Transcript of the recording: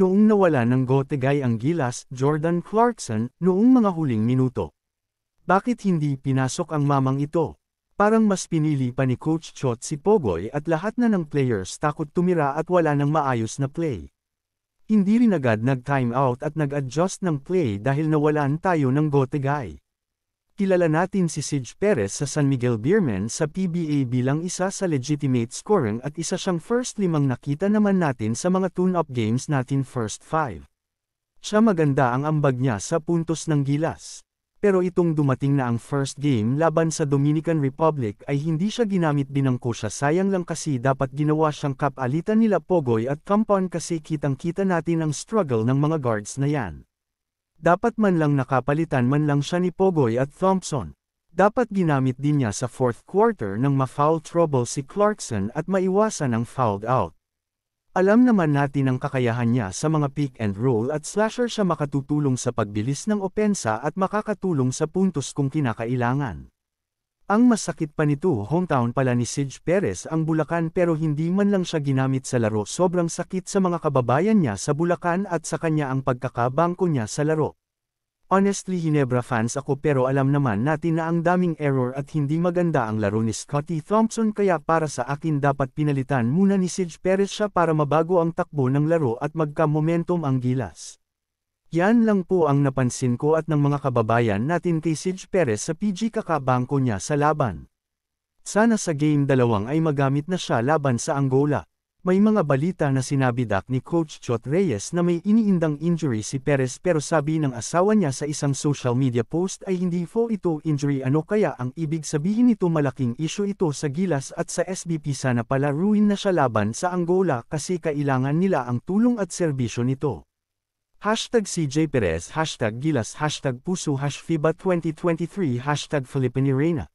noong nawala ng Gotegay ang gilas, Jordan Clarkson, noong mga huling minuto. Bakit hindi pinasok ang mamang ito? Parang mas pinili pa ni Coach Chot si Pogoy at lahat na ng players takot tumira at wala ng maayos na play. Hindi rin agad nag-time out at nag-adjust ng play dahil nawalan tayo ng Gotegay. Kilala natin si Sige Perez sa San Miguel Beermen sa PBA bilang isa sa legitimate scoring at isa siyang first limang nakita naman natin sa mga tune-up games natin first five. Siya maganda ang ambag niya sa puntos ng gilas. Pero itong dumating na ang first game laban sa Dominican Republic ay hindi siya ginamit binangko siya sayang lang kasi dapat ginawa siyang kapalitan nila Pogoy at Campon kasi kitang-kita natin ang struggle ng mga guards na yan. Dapat man lang nakapalitan man lang siya ni Pogoy at Thompson. Dapat ginamit din niya sa fourth quarter nang ma-foul trouble si Clarkson at maiwasan ang fouled out. Alam naman natin ang kakayahan niya sa mga pick and roll at slasher siya makatutulong sa pagbilis ng opensa at makakatulong sa puntos kung kinakailangan. Ang masakit pa nito hometown pala ni Sige Perez ang Bulacan pero hindi man lang siya ginamit sa laro sobrang sakit sa mga kababayan niya sa Bulacan at sa kanya ang pagkakabangko niya sa laro. Honestly Ginebra fans ako pero alam naman natin na ang daming error at hindi maganda ang laro ni Scotty Thompson kaya para sa akin dapat pinalitan muna ni Sige Perez siya para mabago ang takbo ng laro at magka-momentum ang gilas. Yan lang po ang napansin ko at ng mga kababayan natin kay Sige Perez sa PG kakabangko niya sa laban. Sana sa game dalawang ay magamit na siya laban sa Angola. May mga balita na sinabi dak ni Coach Chot Reyes na may iniindang injury si Perez pero sabi ng asawa niya sa isang social media post ay hindi po ito injury ano kaya ang ibig sabihin nito malaking issue ito sa Gilas at sa SBP sana pala ruin na siya laban sa Angola kasi kailangan nila ang tulong at serbisyo nito. Hashtag CJ Perez, hashtag Gilas, hashtag Puso, hashfiba 2023, hashtag Filipinirena.